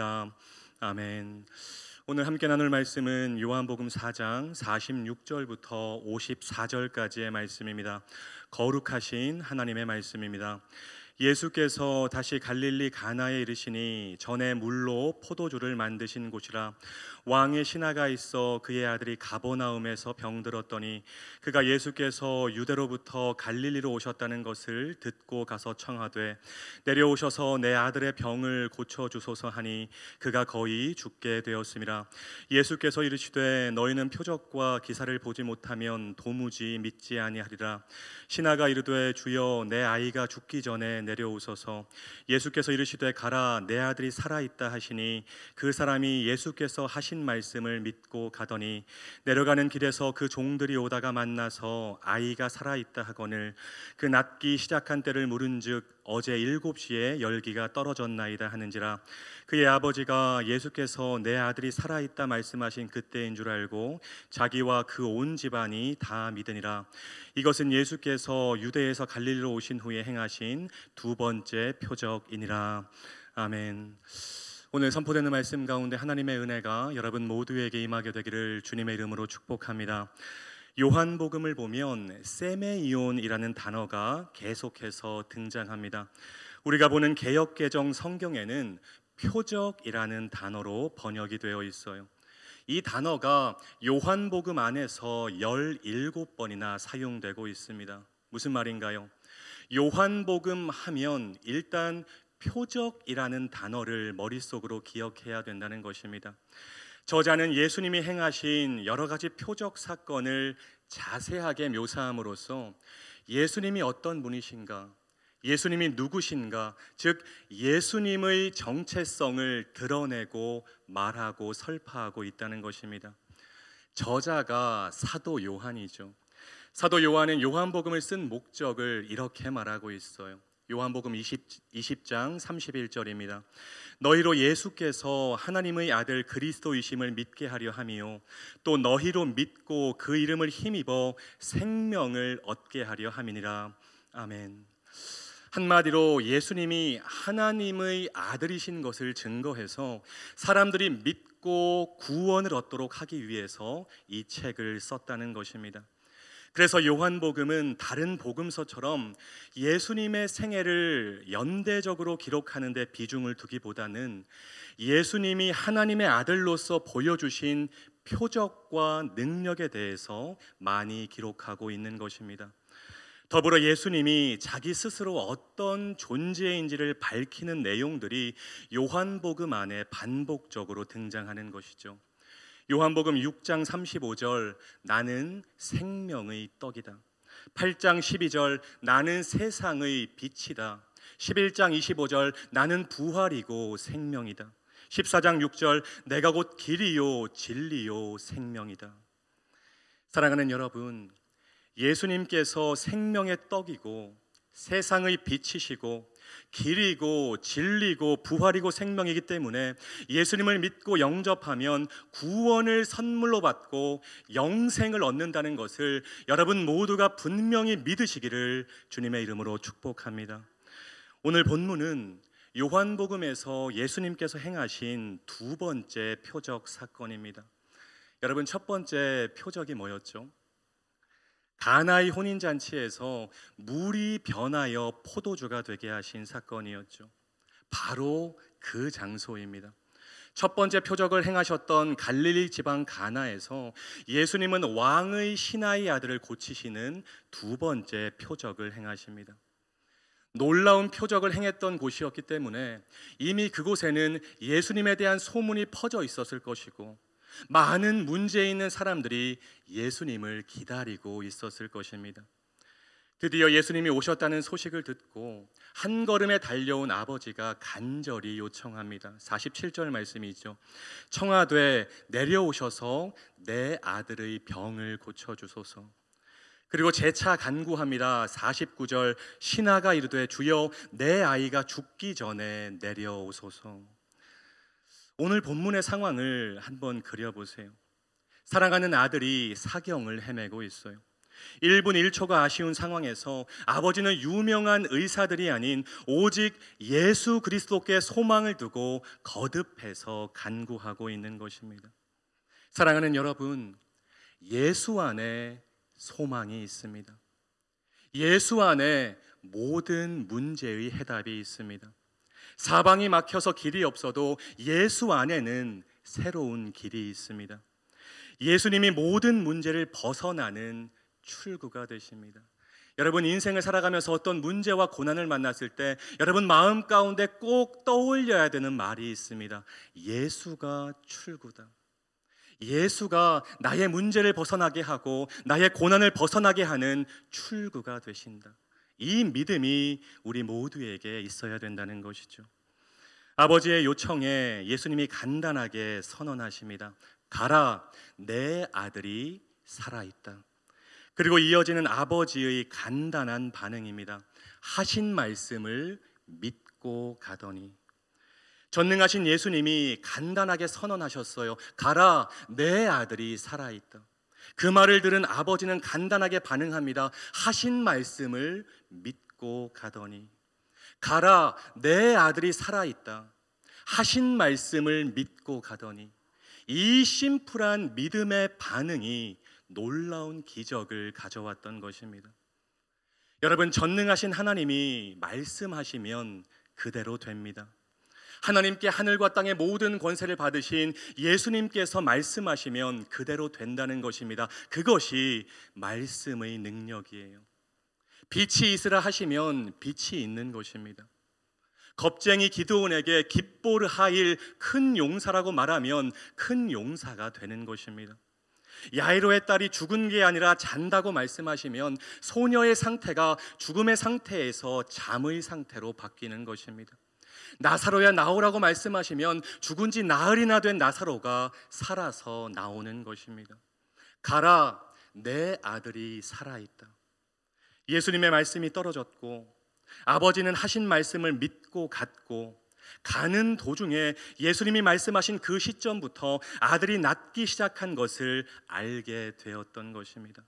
기도니다 아멘. 오늘 함께 나눌 말씀은 요한복음 4장 46절부터 54절까지의 말씀입니다. 거룩하신 하나님의 말씀입니다. 예수께서 다시 갈릴리 가나에 이르시니 전에 물로 포도주를 만드신 곳이라 왕의 신하가 있어 그의 아들이 가버나움에서 병들었더니 그가 예수께서 유대로부터 갈릴리로 오셨다는 것을 듣고 가서 청하되 내려오셔서 내 아들의 병을 고쳐 주소서 하니 그가 거의 죽게 되었습니다 예수께서 이르시되 너희는 표적과 기사를 보지 못하면 도무지 믿지 아니하리라 신하가 이르되 주여 내 아이가 죽기 전에 내려오소서 예수께서 이르시되 가라 내 아들이 살아있다 하시니 그 사람이 예수께서 하신 말씀을 믿고 가더니 내려가는 길에서 그 종들이 오다가 만나서 아이가 살아있다 하거늘 그 낫기 시작한 때를 물은 즉 어제 일곱 시에 열기가 떨어졌나이다 하는지라 그의 아버지가 예수께서 내 아들이 살아 있다 말씀하신 그때인 줄 알고 자기와 그 온 집안이 다 믿으니라 이것은 예수께서 유대에서 갈릴리로 오신 후에 행하신 두 번째 표적이니라 아멘. 오늘 선포되는 말씀 가운데 하나님의 은혜가 여러분 모두에게 임하게 되기를 주님의 이름으로 축복합니다. 요한복음을 보면 세메이온이라는 단어가 계속해서 등장합니다. 우리가 보는 개역 개정 성경에는 표적이라는 단어로 번역이 되어 있어요. 이 단어가 요한복음 안에서 17번이나 사용되고 있습니다. 무슨 말인가요? 요한복음 하면 일단 표적이라는 단어를 머릿속으로 기억해야 된다는 것입니다. 저자는 예수님이 행하신 여러 가지 표적 사건을 자세하게 묘사함으로써 예수님이 어떤 분이신가, 예수님이 누구신가, 즉 예수님의 정체성을 드러내고 말하고 설파하고 있다는 것입니다. 저자가 사도 요한이죠. 사도 요한은 요한복음을 쓴 목적을 이렇게 말하고 있어요. 요한복음 20, 20장 31절입니다. 너희로 예수께서 하나님의 아들 그리스도이심을 믿게 하려 함이요 또 너희로 믿고 그 이름을 힘입어 생명을 얻게 하려 함이니라. 아멘. 한마디로 예수님이 하나님의 아들이신 것을 증거해서 사람들이 믿고 구원을 얻도록 하기 위해서 이 책을 썼다는 것입니다. 그래서 요한복음은 다른 복음서처럼 예수님의 생애를 연대적으로 기록하는 데 비중을 두기보다는 예수님이 하나님의 아들로서 보여주신 표적과 능력에 대해서 많이 기록하고 있는 것입니다. 더불어 예수님이 자기 스스로 어떤 존재인지를 밝히는 내용들이 요한복음 안에 반복적으로 등장하는 것이죠. 요한복음 6장 35절 나는 생명의 떡이다. 8장 12절 나는 세상의 빛이다. 11장 25절 나는 부활이고 생명이다. 14장 6절 내가 곧 길이요 진리요 생명이다. 사랑하는 여러분, 예수님께서 생명의 떡이고 세상의 빛이시고 길이고 진리고 부활이고 생명이기 때문에 예수님을 믿고 영접하면 구원을 선물로 받고 영생을 얻는다는 것을 여러분 모두가 분명히 믿으시기를 주님의 이름으로 축복합니다. 오늘 본문은 요한복음에서 예수님께서 행하신 두 번째 표적 사건입니다. 여러분 첫 번째 표적이 뭐였죠? 가나의 혼인 잔치에서 물이 변하여 포도주가 되게 하신 사건이었죠. 바로 그 장소입니다. 첫 번째 표적을 행하셨던 갈릴리 지방 가나에서 예수님은 왕의 신하의 아들을 고치시는 두 번째 표적을 행하십니다. 놀라운 표적을 행했던 곳이었기 때문에 이미 그곳에는 예수님에 대한 소문이 퍼져 있었을 것이고 많은 문제 있는 사람들이 예수님을 기다리고 있었을 것입니다. 드디어 예수님이 오셨다는 소식을 듣고 한 걸음에 달려온 아버지가 간절히 요청합니다. 47절 말씀이죠. 청하되 내려오셔서 내 아들의 병을 고쳐 주소서. 그리고 재차 간구합니다. 49절 신하가 이르되 주여 내 아이가 죽기 전에 내려오소서. 오늘 본문의 상황을 한번 그려보세요. 사랑하는 아들이 사경을 헤매고 있어요. 1분 1초가 아쉬운 상황에서 아버지는 유명한 의사들이 아닌 오직 예수 그리스도께 소망을 두고 거듭해서 간구하고 있는 것입니다. 사랑하는 여러분, 예수 안에 소망이 있습니다. 예수 안에 모든 문제의 해답이 있습니다. 사방이 막혀서 길이 없어도 예수 안에는 새로운 길이 있습니다. 예수님이 모든 문제를 벗어나는 출구가 되십니다. 여러분 인생을 살아가면서 어떤 문제와 고난을 만났을 때 여러분 마음 가운데 꼭 떠올려야 되는 말이 있습니다. 예수가 출구다. 예수가 나의 문제를 벗어나게 하고 나의 고난을 벗어나게 하는 출구가 되신다. 이 믿음이 우리 모두에게 있어야 된다는 것이죠. 아버지의 요청에 예수님이 간단하게 선언하십니다. 가라, 내 아들이 살아있다. 그리고 이어지는 아버지의 간단한 반응입니다. 하신 말씀을 믿고 가더니. 전능하신 예수님이 간단하게 선언하셨어요. 가라, 내 아들이 살아있다. 그 말을 들은 아버지는 간단하게 반응합니다. 하신 말씀을 믿고 가더니 가라 내 아들이 살아 있다. 하신 말씀을 믿고 가더니 이 심플한 믿음의 반응이 놀라운 기적을 가져왔던 것입니다. 여러분 전능하신 하나님이 말씀하시면 그대로 됩니다. 하나님께 하늘과 땅의 모든 권세를 받으신 예수님께서 말씀하시면 그대로 된다는 것입니다. 그것이 말씀의 능력이에요. 빛이 있으라 하시면 빛이 있는 것입니다. 겁쟁이 기도원에게 기뽀르하일 큰 용사라고 말하면 큰 용사가 되는 것입니다. 야이로의 딸이 죽은 게 아니라 잔다고 말씀하시면 소녀의 상태가 죽음의 상태에서 잠의 상태로 바뀌는 것입니다. 나사로야 나오라고 말씀하시면 죽은 지 나흘이나 된 나사로가 살아서 나오는 것입니다. 가라, 내 아들이 살아있다. 예수님의 말씀이 떨어졌고, 아버지는 하신 말씀을 믿고 갔고, 가는 도중에 예수님이 말씀하신 그 시점부터 아들이 낫기 시작한 것을 알게 되었던 것입니다.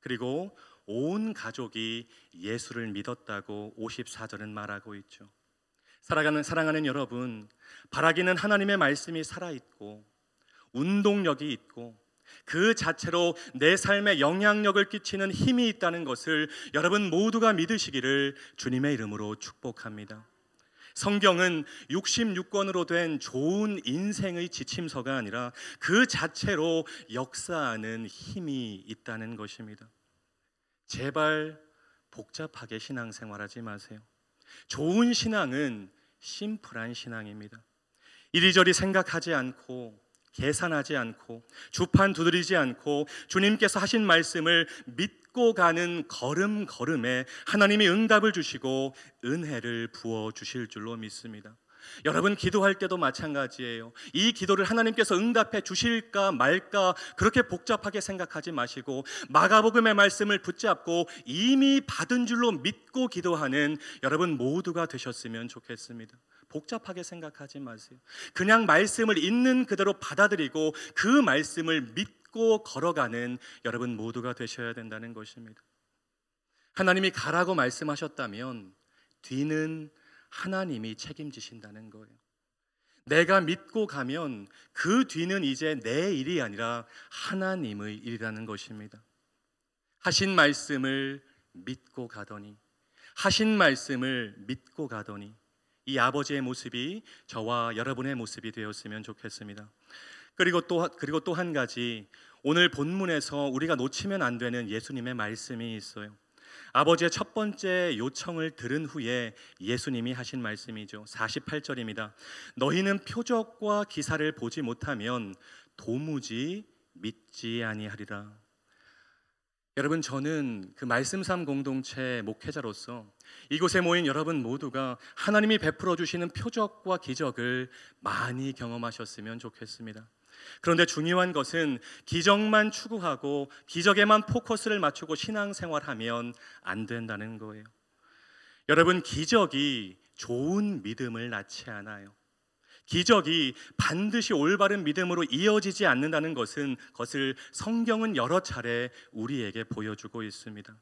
그리고 온 가족이 예수를 믿었다고 54절은 말하고 있죠. 살아가는 사랑하는 여러분, 바라기는 하나님의 말씀이 살아 있고 운동력이 있고 그 자체로 내 삶에 영향력을 끼치는 힘이 있다는 것을 여러분 모두가 믿으시기를 주님의 이름으로 축복합니다. 성경은 66권으로 된 좋은 인생의 지침서가 아니라 그 자체로 역사하는 힘이 있다는 것입니다. 제발 복잡하게 신앙생활하지 마세요. 좋은 신앙은 심플한 신앙입니다. 이리저리 생각하지 않고 계산하지 않고 주판 두드리지 않고 주님께서 하신 말씀을 믿고 가는 걸음걸음에 하나님이 응답을 주시고 은혜를 부어 주실 줄로 믿습니다. 여러분 기도할 때도 마찬가지예요. 이 기도를 하나님께서 응답해 주실까 말까 그렇게 복잡하게 생각하지 마시고 마가복음의 말씀을 붙잡고 이미 받은 줄로 믿고 기도하는 여러분 모두가 되셨으면 좋겠습니다. 복잡하게 생각하지 마세요. 그냥 말씀을 있는 그대로 받아들이고 그 말씀을 믿고 걸어가는 여러분 모두가 되셔야 된다는 것입니다. 하나님이 가라고 말씀하셨다면 뒤는 하나님이 책임지신다는 거예요. 내가 믿고 가면 그 뒤는 이제 내 일이 아니라 하나님의 일이라는 것입니다. 하신 말씀을 믿고 가더니 하신 말씀을 믿고 가더니 이 아버지의 모습이 저와 여러분의 모습이 되었으면 좋겠습니다. 그리고 또 그리고 또 한 가지 오늘 본문에서 우리가 놓치면 안 되는 예수님의 말씀이 있어요. 아버지의 첫 번째 요청을 들은 후에 예수님이 하신 말씀이죠. 48절입니다. 너희는 표적과 기사를 보지 못하면 도무지 믿지 아니하리라. 여러분 저는 그 말씀삼 공동체 목회자로서 이곳에 모인 여러분 모두가 하나님이 베풀어 주시는 표적과 기적을 많이 경험하셨으면 좋겠습니다. 그런데 중요한 것은 기적만 추구하고 기적에만 포커스를 맞추고 신앙생활하면 안 된다는 거예요. 여러분 기적이 좋은 믿음을 낳지 않아요. 기적이 반드시 올바른 믿음으로 이어지지 않는다는 것은 것을 성경은 여러 차례 우리에게 보여주고 있습니다.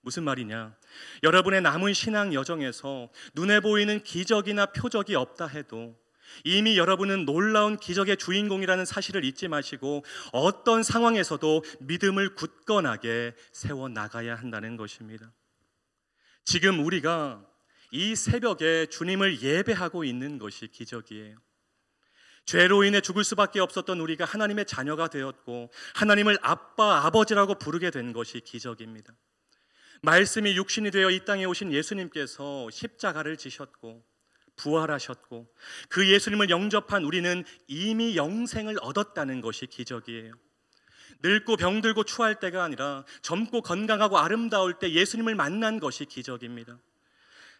무슨 말이냐? 여러분의 남은 신앙 여정에서 눈에 보이는 기적이나 표적이 없다 해도 이미 여러분은 놀라운 기적의 주인공이라는 사실을 잊지 마시고 어떤 상황에서도 믿음을 굳건하게 세워 나가야 한다는 것입니다. 지금 우리가 이 새벽에 주님을 예배하고 있는 것이 기적이에요. 죄로 인해 죽을 수밖에 없었던 우리가 하나님의 자녀가 되었고 하나님을 아빠 아버지라고 부르게 된 것이 기적입니다. 말씀이 육신이 되어 이 땅에 오신 예수님께서 십자가를 지셨고 부활하셨고 그 예수님을 영접한 우리는 이미 영생을 얻었다는 것이 기적이에요. 늙고 병들고 추할 때가 아니라 젊고 건강하고 아름다울 때 예수님을 만난 것이 기적입니다.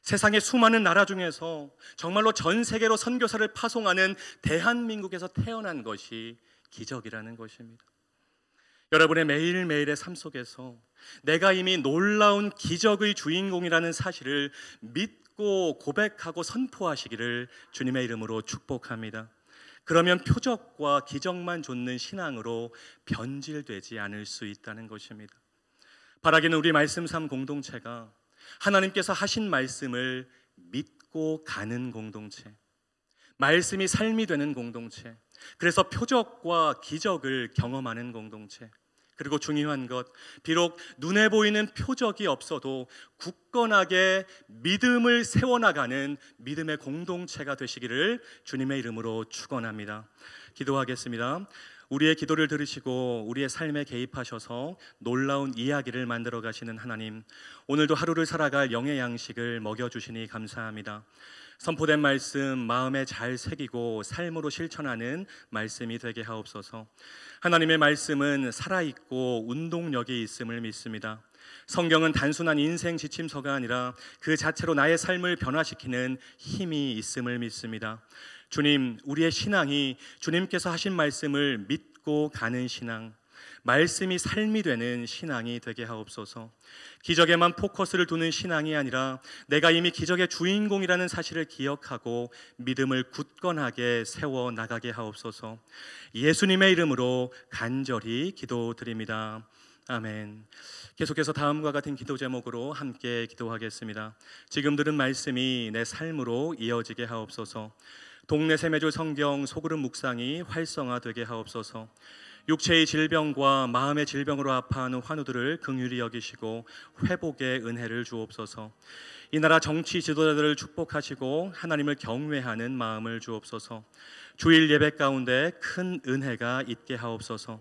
세상의 수많은 나라 중에서 정말로 전 세계로 선교사를 파송하는 대한민국에서 태어난 것이 기적이라는 것입니다. 여러분의 매일매일의 삶 속에서 내가 이미 놀라운 기적의 주인공이라는 사실을 믿 믿고 고백하고 선포하시기를 주님의 이름으로 축복합니다. 그러면 표적과 기적만 좇는 신앙으로 변질되지 않을 수 있다는 것입니다. 바라기는 우리 말씀 삼 공동체가 하나님께서 하신 말씀을 믿고 가는 공동체, 말씀이 삶이 되는 공동체, 그래서 표적과 기적을 경험하는 공동체, 그리고 중요한 것, 비록 눈에 보이는 표적이 없어도 굳건하게 믿음을 세워나가는 믿음의 공동체가 되시기를 주님의 이름으로 축원합니다. 기도하겠습니다. 우리의 기도를 들으시고 우리의 삶에 개입하셔서 놀라운 이야기를 만들어 가시는 하나님, 오늘도 하루를 살아갈 영의 양식을 먹여 주시니 감사합니다. 선포된 말씀 마음에 잘 새기고 삶으로 실천하는 말씀이 되게 하옵소서. 하나님의 말씀은 살아 있고 운동력이 있음을 믿습니다. 성경은 단순한 인생 지침서가 아니라 그 자체로 나의 삶을 변화시키는 힘이 있음을 믿습니다. 주님, 우리의 신앙이 주님께서 하신 말씀을 믿고 가는 신앙, 말씀이 삶이 되는 신앙이 되게 하옵소서. 기적에만 포커스를 두는 신앙이 아니라 내가 이미 기적의 주인공이라는 사실을 기억하고 믿음을 굳건하게 세워 나가게 하옵소서. 예수님의 이름으로 간절히 기도드립니다. 아멘. 계속해서 다음과 같은 기도 제목으로 함께 기도하겠습니다. 지금 들은 말씀이 내 삶으로 이어지게 하옵소서. 동네 세매줄 성경 소그룹 묵상이 활성화되게 하옵소서. 육체의 질병과 마음의 질병으로 아파하는 환우들을 긍휼히 여기시고 회복의 은혜를 주옵소서. 이 나라 정치 지도자들을 축복하시고 하나님을 경외하는 마음을 주옵소서. 주일 예배 가운데 큰 은혜가 있게 하옵소서.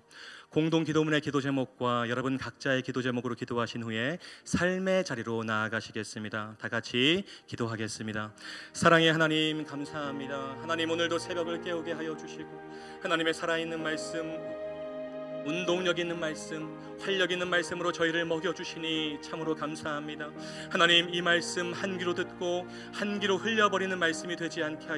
공동 기도문의 기도 제목과 여러분 각자의 기도 제목으로 기도하신 후에 삶의 자리로 나아가시겠습니다. 다 같이 기도하겠습니다. 사랑의 하나님 감사합니다. 하나님 오늘도 새벽을 깨우게 하여 주시고 하나님의 살아있는 말씀 운동력 있는 말씀, 활력 있는 말씀으로 저희를 먹여 주시니 참으로 감사합니다. 하나님 이 말씀 한 귀로 듣고 한 귀로 흘려버리는 말씀이 되지 않게